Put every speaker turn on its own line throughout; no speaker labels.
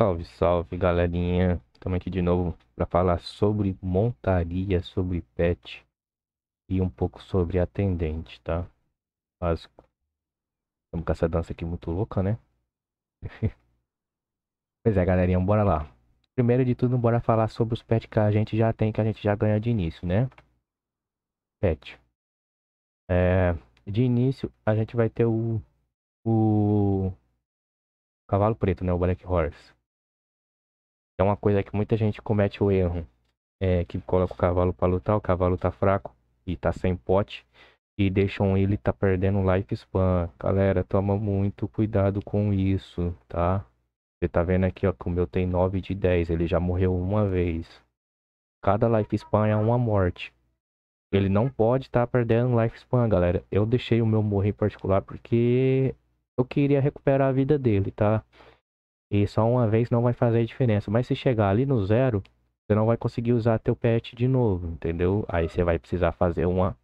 Salve, salve galerinha! Estamos aqui de novo para falar sobre montaria, sobre pet e um pouco sobre atendente, tá? Básico. Estamos com essa dança aqui muito louca, né? pois é, galerinha, bora lá. Primeiro de tudo, bora falar sobre os pets que a gente já tem, que a gente já ganha de início, né? Pet. É, de início, a gente vai ter o, o cavalo preto, né? O Black Horse é uma coisa que muita gente comete o erro. É, que coloca o cavalo para lutar, o cavalo tá fraco e tá sem pote. E deixam ele tá perdendo life span. Galera, toma muito cuidado com isso, tá? Você tá vendo aqui, ó, que o meu tem 9 de 10. Ele já morreu uma vez. Cada life span é uma morte. Ele não pode estar tá perdendo span, galera. Eu deixei o meu morrer em particular porque eu queria recuperar a vida dele, tá? E só uma vez não vai fazer diferença. Mas se chegar ali no zero, você não vai conseguir usar teu pet de novo, entendeu? Aí você vai precisar fazer uma,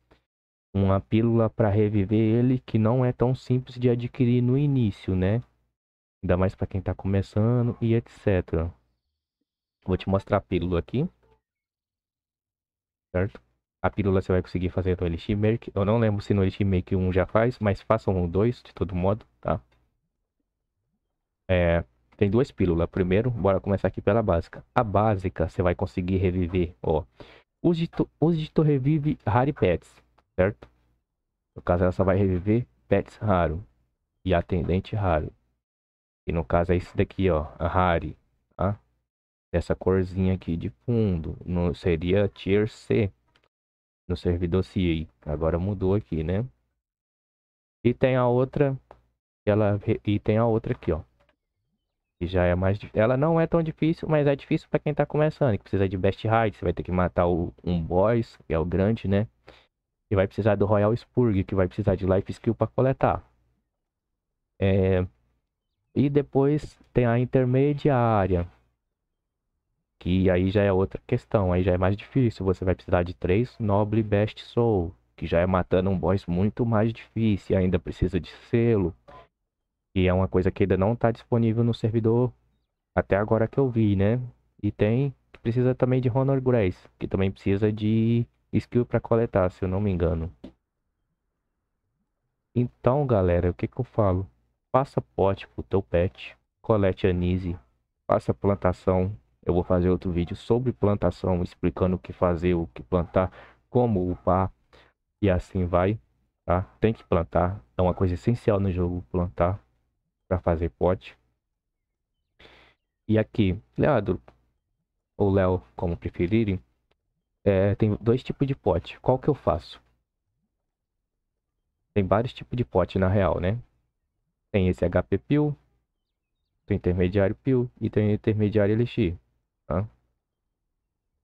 uma pílula para reviver ele que não é tão simples de adquirir no início, né? Ainda mais para quem está começando e etc. Vou te mostrar a pílula aqui. Certo? A pílula você vai conseguir fazer no Elixir Make. Eu não lembro se no Elixir Make 1 já faz, mas façam o 2 de todo modo, tá? É, tem duas pílulas. Primeiro, bora começar aqui pela básica. A básica você vai conseguir reviver, ó. Os dito, os dito revive rare pets, certo? No caso, ela só vai reviver pets raro e atendente raro. E no caso é esse daqui, ó, a rare, tá? Essa corzinha aqui de fundo, no, seria tier C no servidor C. Agora mudou aqui, né? E tem a outra, ela e tem a outra aqui, ó, que já é mais Ela não é tão difícil, mas é difícil para quem tá começando, que precisa de best ride, você vai ter que matar o, um boss, que é o grande, né? E vai precisar do Royal Spurg, que vai precisar de life skill para coletar. É... E depois tem a intermediária, que aí já é outra questão, aí já é mais difícil, você vai precisar de três noble best soul, que já é matando um boss muito mais difícil, ainda precisa de selo que é uma coisa que ainda não está disponível no servidor até agora que eu vi, né? E tem que precisa também de Honor Grace, que também precisa de skill para coletar, se eu não me engano. Então, galera, o que que eu falo? Faça pote pro teu pet, colete anise, faça plantação. Eu vou fazer outro vídeo sobre plantação, explicando o que fazer, o que plantar, como upar e assim vai, tá? Tem que plantar, é uma coisa essencial no jogo plantar para fazer pote. E aqui, Leandro, ou Léo, como preferirem, é, tem dois tipos de pote. Qual que eu faço? Tem vários tipos de pote na real, né? Tem esse HP Peel, tem intermediário Peel e tem intermediário Elixir. Tá?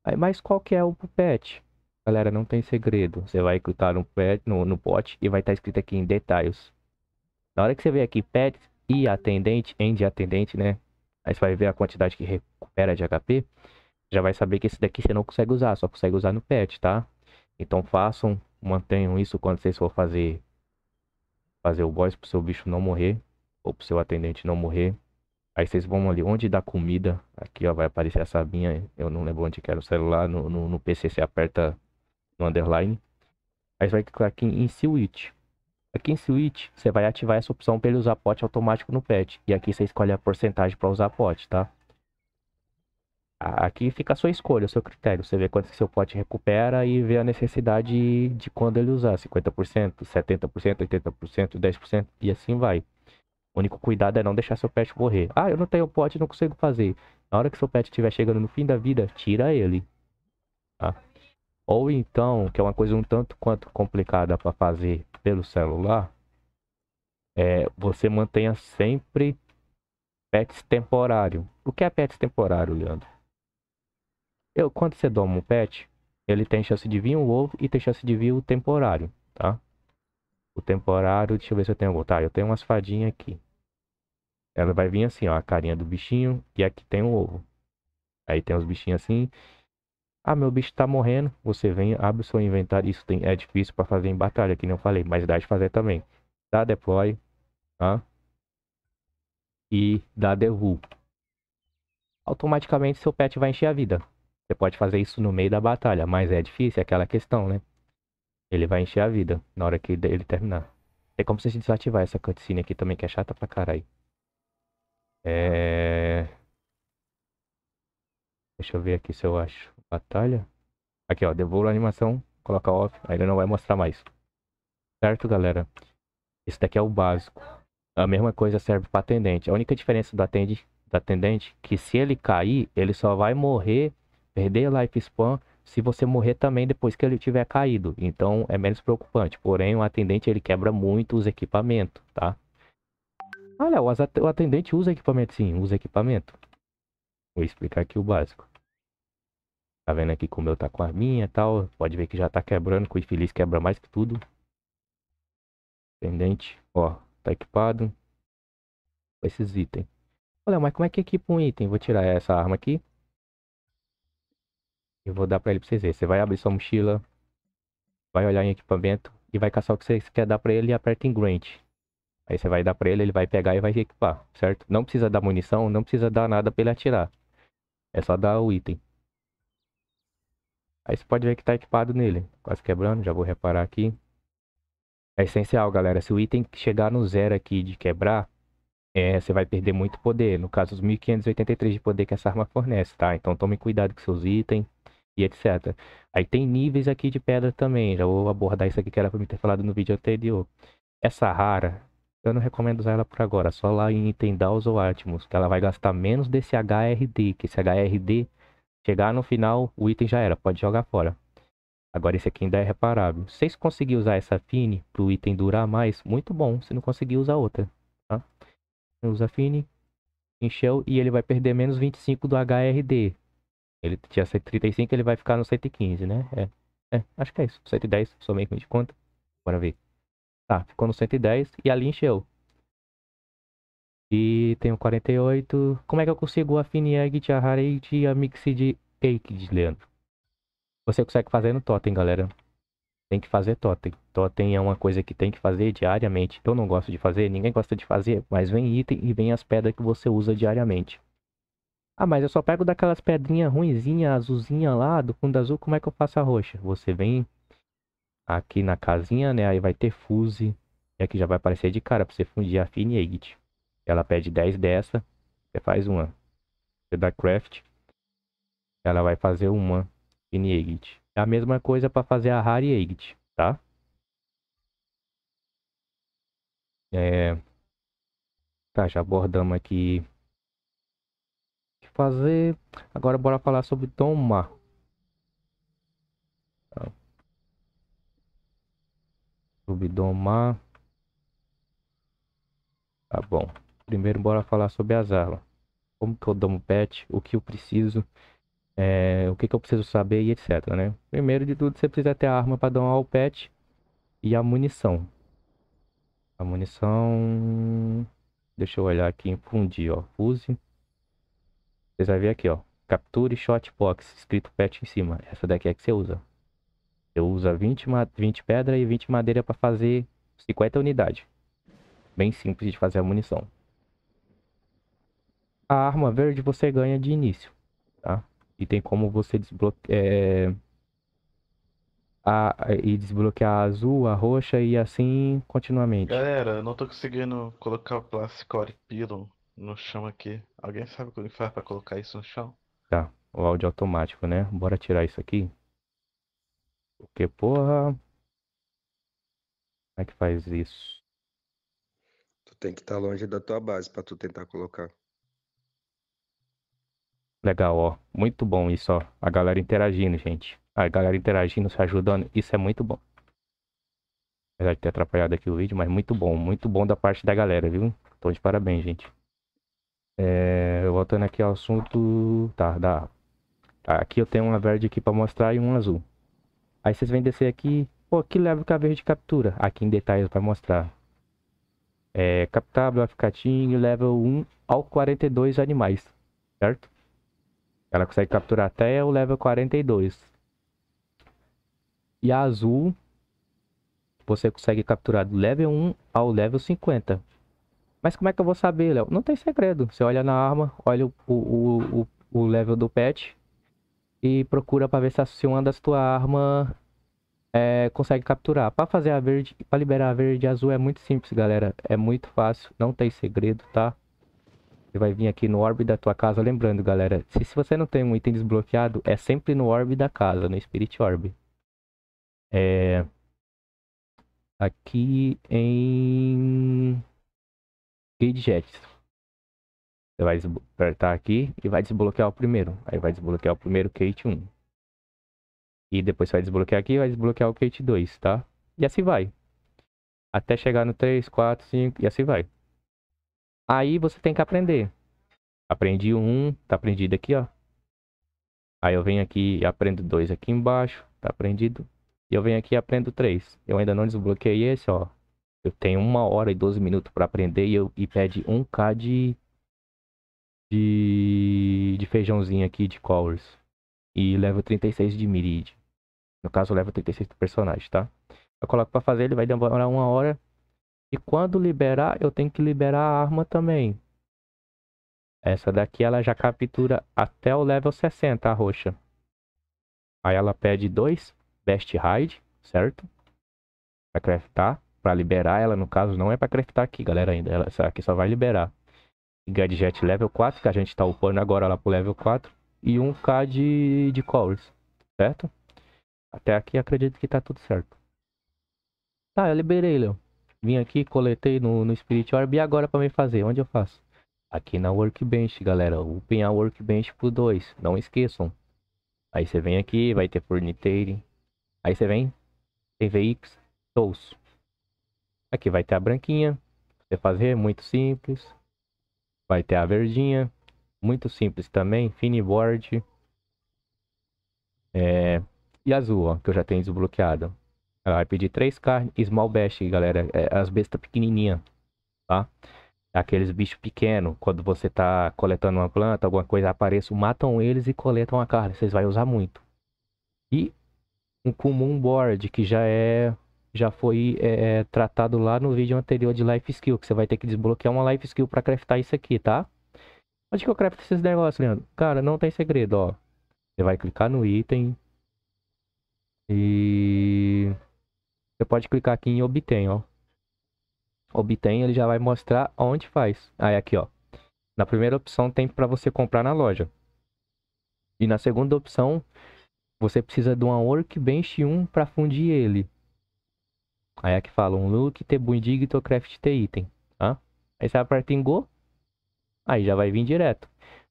Aí, mas qual que é o pet? Galera, não tem segredo. Você vai clicar no, pet, no, no pote e vai estar tá escrito aqui em detalhes. Na hora que você vem aqui pets, e atendente, end atendente, né? Aí você vai ver a quantidade que recupera de HP. Já vai saber que esse daqui você não consegue usar, só consegue usar no pet, tá? Então façam, mantenham isso quando vocês for fazer fazer o boss pro seu bicho não morrer ou pro seu atendente não morrer. Aí vocês vão ali onde dá comida, aqui ó, vai aparecer a sabinha, eu não lembro onde que era o celular, no, no, no PC você aperta no underline. Aí você vai clicar aqui em switch. Aqui em Switch, você vai ativar essa opção para ele usar pote automático no Pet E aqui você escolhe a porcentagem para usar pote, tá? Aqui fica a sua escolha, o seu critério. Você vê quanto seu pote recupera e vê a necessidade de quando ele usar. 50%, 70%, 80%, 10% e assim vai. O único cuidado é não deixar seu pet morrer. Ah, eu não tenho pote, não consigo fazer. Na hora que seu pet estiver chegando no fim da vida, tira ele. Tá? Ou então, que é uma coisa um tanto quanto complicada para fazer pelo celular, é, você mantenha sempre pets temporário. O que é pets temporário, Leandro? Eu, quando você doma um pet, ele tem chance de vir um ovo e tem chance de vir o temporário, tá? O temporário, deixa eu ver se eu tenho algum. Tá, eu tenho umas fadinhas aqui. Ela vai vir assim, ó, a carinha do bichinho e aqui tem um ovo. Aí tem os bichinhos assim ah, meu bicho tá morrendo. Você vem, abre o seu inventário. Isso tem, é difícil para fazer em batalha, que não falei, mas dá de fazer também. Dá deploy. Tá? E dá derru. Automaticamente seu pet vai encher a vida. Você pode fazer isso no meio da batalha, mas é difícil, é aquela questão, né? Ele vai encher a vida na hora que ele terminar. Tem é como você desativar essa cutscene aqui também, que é chata pra caralho. É... Deixa eu ver aqui se eu acho. Batalha. Aqui, ó. Devolva a animação. Coloca off. Aí ele não vai mostrar mais. Certo, galera? Esse daqui é o básico. A mesma coisa serve para atendente. A única diferença do atendente, do atendente é que se ele cair, ele só vai morrer, perder lifespan, se você morrer também depois que ele tiver caído. Então é menos preocupante. Porém, o atendente ele quebra muito os equipamentos, tá? Olha, o atendente usa equipamento sim, usa equipamento. Vou explicar aqui o básico. Tá vendo aqui como eu tá com a minha e tal. Pode ver que já tá quebrando, com o infeliz quebra mais que tudo. Pendente, ó, tá equipado. Esses itens. Olha, mas como é que equipa um item? Vou tirar essa arma aqui. E vou dar pra ele pra vocês verem. Você vai abrir sua mochila, vai olhar em equipamento e vai caçar o que você quer dar pra ele e aperta em Grant. Aí você vai dar pra ele, ele vai pegar e vai equipar, certo? Não precisa dar munição, não precisa dar nada pra ele atirar. É só dar o item. Aí você pode ver que está equipado nele. Quase quebrando, já vou reparar aqui. É essencial, galera. Se o item chegar no zero aqui de quebrar, é, você vai perder muito poder. No caso, os 1583 de poder que essa arma fornece, tá? Então tome cuidado com seus itens e etc. Aí tem níveis aqui de pedra também. Já vou abordar isso aqui que era para me ter falado no vídeo anterior. Essa rara, eu não recomendo usar ela por agora. Só lá em item Daos ou Atmos, que ela vai gastar menos desse HRD, que esse HRD Chegar no final, o item já era, pode jogar fora. Agora esse aqui ainda é reparável. Se você conseguir usar essa Fini para o item durar mais, muito bom. Se não conseguir, usa outra. Tá? Usa Fini, encheu e ele vai perder menos 25 do HRD. Ele tinha 135, ele vai ficar no 115, né? É, é acho que é isso. 110, somente de conta. Bora ver. Tá, ficou no 110 e ali encheu. E tenho 48. Como é que eu consigo a Harate e a Mixed de Leandro? Você consegue fazer no Totem, galera. Tem que fazer Totem. Totem é uma coisa que tem que fazer diariamente. Eu não gosto de fazer, ninguém gosta de fazer, mas vem item e vem as pedras que você usa diariamente. Ah, mas eu só pego daquelas pedrinhas ruinzinha, azulzinha lá, do fundo azul, como é que eu faço a roxa? Você vem aqui na casinha, né? Aí vai ter fuse. E aqui já vai aparecer de cara pra você fundir a Fine ela pede 10 dessa, você faz uma. Você dá craft, ela vai fazer uma mini É a mesma coisa para fazer a rare agate, tá? É... Tá, já abordamos aqui o que fazer. Agora bora falar sobre tomar. Sobre domar. Tá bom. Primeiro, bora falar sobre as armas. Como que eu dou um pet? o que eu preciso, é, o que, que eu preciso saber e etc, né? Primeiro de tudo, você precisa ter a arma para dar um pet e a munição. A munição... Deixa eu olhar aqui em fundir, ó. Fuse. Vocês vão ver aqui, ó. Capture Shotbox, escrito pet em cima. Essa daqui é que você usa. Você usa 20, 20 pedra e 20 madeira para fazer 50 unidades. Bem simples de fazer a munição a arma verde você ganha de início, tá? E tem como você desbloquear... É, a, e desbloquear a azul, a roxa e assim continuamente. Galera, eu não tô conseguindo colocar o Plastic Pillow no chão aqui. Alguém sabe como faz pra colocar isso no chão? Tá, o áudio automático, né? Bora tirar isso aqui. Porque, porra... Como é que faz isso? Tu tem que estar tá longe da tua base pra tu tentar colocar. Legal, ó. Muito bom isso, ó. A galera interagindo, gente. A galera interagindo, se ajudando. Isso é muito bom. Apesar de ter atrapalhado aqui o vídeo, mas muito bom. Muito bom da parte da galera, viu? Tô de parabéns, gente. É... voltando aqui ao assunto... Tá, dá. Tá, aqui eu tenho uma verde aqui pra mostrar e um azul. Aí vocês vêm descer aqui. Pô, que level que a verde captura? Aqui em detalhes vai mostrar. É, captável, aficatinho, level 1 ao 42 animais, certo? Ela consegue capturar até o level 42. E a azul, você consegue capturar do level 1 ao level 50. Mas como é que eu vou saber, Léo? Não tem segredo. Você olha na arma, olha o, o, o, o level do pet e procura para ver se uma das tua arma é, consegue capturar. Para fazer a verde, para liberar a verde e azul é muito simples, galera. É muito fácil, não tem segredo, tá? Você vai vir aqui no orbe da tua casa. Lembrando, galera, se, se você não tem um item desbloqueado, é sempre no orbe da casa, no Spirit Orb. É... Aqui em... Gadgets. Você vai apertar aqui e vai desbloquear o primeiro. Aí vai desbloquear o primeiro Kate 1. E depois vai desbloquear aqui e vai desbloquear o Kate 2, tá? E assim vai. Até chegar no 3, 4, 5 e assim vai. Aí você tem que aprender. Aprendi um, tá aprendido aqui, ó. Aí eu venho aqui e aprendo dois aqui embaixo, tá aprendido. E eu venho aqui e aprendo três. Eu ainda não desbloqueei esse, ó. Eu tenho uma hora e 12 minutos para aprender e, eu, e pede 1k de, de, de feijãozinho aqui de colors. E leva 36 de mirid. No caso, leva 36 do personagem, tá? Eu coloco para fazer, ele vai demorar uma hora. E quando liberar, eu tenho que liberar a arma também. Essa daqui ela já captura até o level 60, a roxa. Aí ela pede dois Best Ride, certo? Pra craftar, pra liberar ela, no caso, não é pra craftar aqui, galera, ainda. Ela, essa aqui só vai liberar. Gadget level 4, que a gente tá upando agora lá pro level 4. E 1k de, de cores, certo? Até aqui acredito que tá tudo certo. Tá, eu liberei, Léo. Vim aqui, coletei no, no Spirit Orb e agora para me fazer, onde eu faço? Aqui na Workbench, galera, open a Workbench por 2, não esqueçam. Aí você vem aqui, vai ter Fornitating. Aí você vem, TVX, Tools. Aqui vai ter a branquinha, você fazer, muito simples. Vai ter a verdinha, muito simples também, Finboard. É, e azul, ó, que eu já tenho desbloqueado. Ela vai pedir três carnes, small bash, galera, é, as bestas pequenininha, tá? Aqueles bichos pequenos, quando você tá coletando uma planta, alguma coisa aparece, matam eles e coletam a carne, vocês vai usar muito. E um comum board, que já é já foi é, é, tratado lá no vídeo anterior de life skill, que você vai ter que desbloquear uma life skill para craftar isso aqui, tá? Onde que eu crafto esses negócios, Leandro? Cara, não tem segredo, ó. Você vai clicar no item e você pode clicar aqui em obtém, ó. Obtém, ele já vai mostrar onde faz. Aí aqui, ó. Na primeira opção tem para você comprar na loja. E na segunda opção, você precisa de uma Workbench 1 para fundir ele. Aí aqui fala um look, ter digito, craft t item. Tá? Aí você aperta em go, aí já vai vir direto.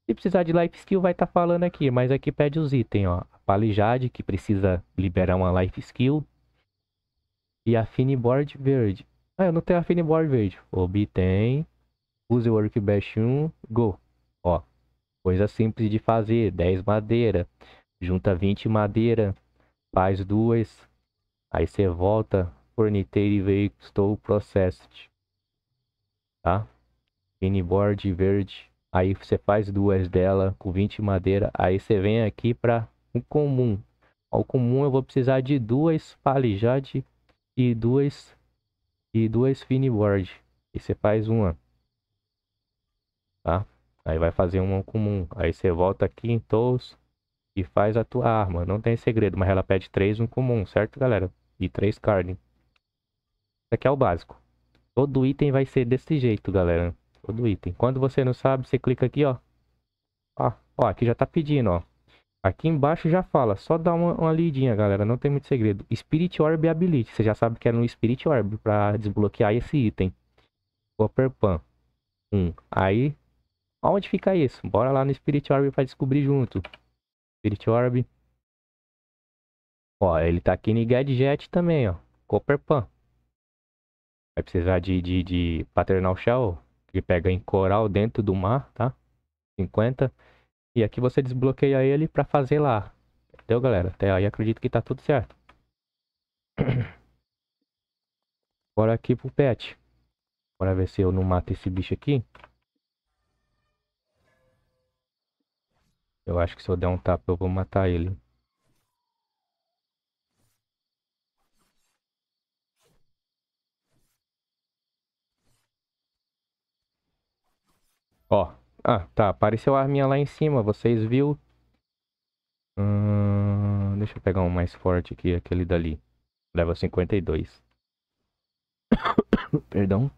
Se precisar de life skill, vai estar tá falando aqui, mas aqui pede os itens, ó. A palijade, que precisa liberar uma life skill e board verde. Ah, eu não tenho board verde. Obtém, use o Workbench 1, go. Ó, coisa simples de fazer, 10 madeira, junta 20 madeira, faz duas, aí você volta, forniteiro e veículo processed. Tá? board verde. Aí você faz duas dela com 20 madeira. Aí você vem aqui para o comum. Ao comum eu vou precisar de duas palhas já de e duas e duas board e você faz uma tá aí vai fazer uma comum aí você volta aqui em tools e faz a tua arma não tem segredo mas ela pede três um comum certo galera e três card isso aqui é o básico todo item vai ser desse jeito galera todo item quando você não sabe você clica aqui ó ó, ó aqui já tá pedindo ó Aqui embaixo já fala, só dá uma, uma lidinha, galera, não tem muito segredo. Spirit Orb Ability, você já sabe que é no Spirit Orb para desbloquear esse item. Copper Pan. Um. Aí, onde fica isso? Bora lá no Spirit Orb para descobrir junto. Spirit Orb. Ó, ele tá aqui no Gadget também, ó. Copper Pan. Vai precisar de, de, de Paternal Shell, que pega em coral dentro do mar, tá? 50. 50. E aqui você desbloqueia ele para fazer lá. Entendeu, galera? Até aí acredito que tá tudo certo. Bora aqui pro pet. Bora ver se eu não mato esse bicho aqui. Eu acho que se eu der um tapa eu vou matar ele. Ó, ah, tá. Apareceu a arminha lá em cima. Vocês viu? Hum, deixa eu pegar um mais forte aqui. Aquele dali. Leva 52. Perdão.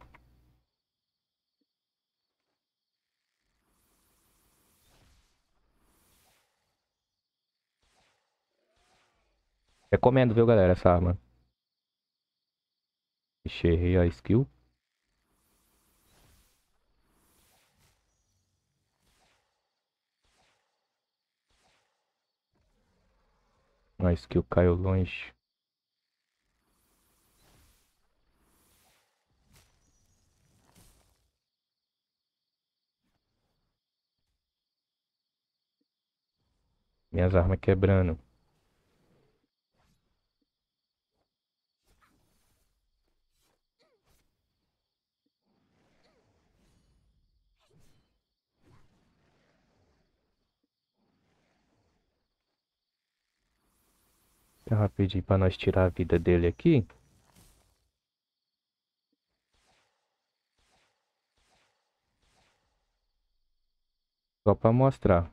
Recomendo, viu, galera, essa arma. Ixi, a skill. A skill caiu longe. Minhas armas quebrando. Rapidinho para nós tirar a vida dele aqui. Só para mostrar.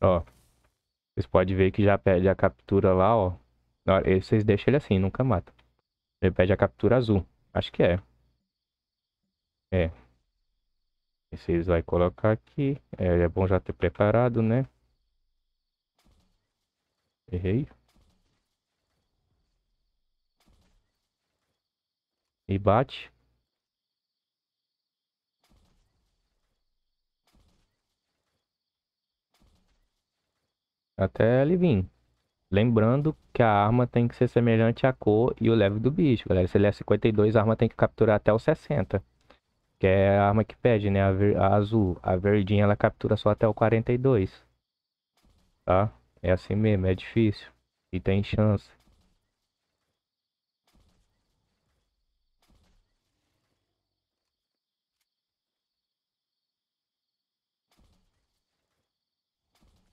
Ó. Vocês podem ver que já pede a captura lá, ó. Vocês deixam ele assim, nunca mata. Ele pede a captura azul. Acho que é. É. E vocês vai colocar aqui. É, é bom já ter preparado, né? Errei. E bate. Até ele vir. Lembrando que a arma tem que ser semelhante à cor e o level do bicho, galera. Se ele é 52, a arma tem que capturar até o 60. Que é a arma que pede, né? A, ver... a azul. A verdinha, ela captura só até o 42. Tá? É assim mesmo, é difícil. E tem chance.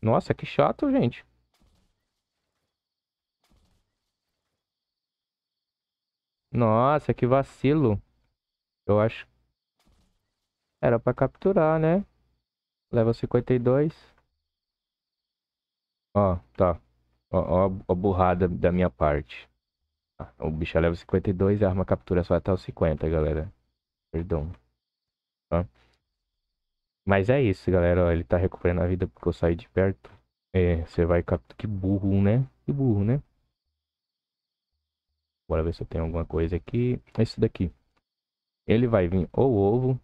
Nossa, que chato, gente. Nossa, que vacilo. Eu acho. Era pra capturar, né? Leva 52. Ó, tá. Ó, ó a burrada da minha parte. Tá, o bicho leva 52 e a arma captura só até os 50, galera. Perdão. Tá? Mas é isso, galera. Ó, ele tá recuperando a vida porque eu saí de perto. É, você vai capturar. Que burro, né? Que burro, né? Bora ver se eu tenho alguma coisa aqui. Esse é daqui. Ele vai vir ou ovo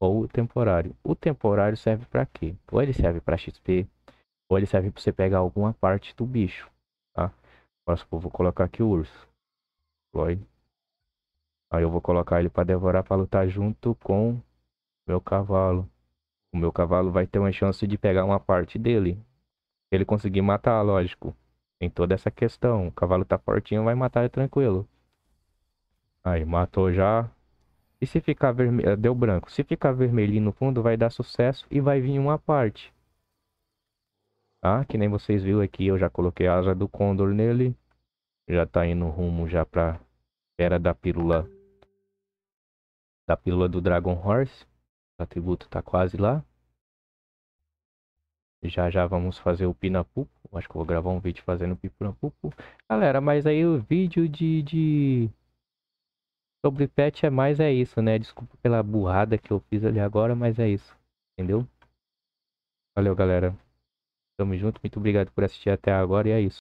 ou temporário. O temporário serve para quê? Ou ele serve para XP, ou ele serve para você pegar alguma parte do bicho, tá? Agora eu vou colocar aqui o urso. Floyd. Aí eu vou colocar ele para devorar para lutar junto com meu cavalo o meu cavalo vai ter uma chance de pegar uma parte dele. Ele conseguir matar, lógico. Tem toda essa questão. O cavalo tá fortinho, vai matar é tranquilo. Aí, matou já. E se ficar vermelho... Eh, deu branco. Se ficar vermelhinho no fundo, vai dar sucesso e vai vir uma parte. Tá? Que nem vocês viram aqui, eu já coloquei a asa do Condor nele. Já tá indo rumo já pra... Era da pílula... Da pílula do Dragon Horse atributo está quase lá. Já já vamos fazer o Pinapupo. Acho que vou gravar um vídeo fazendo o Pinapupo. Galera, mas aí o vídeo de, de... Sobre pet é mais é isso, né? Desculpa pela burrada que eu fiz ali agora, mas é isso. Entendeu? Valeu, galera. Tamo junto. Muito obrigado por assistir até agora e é isso.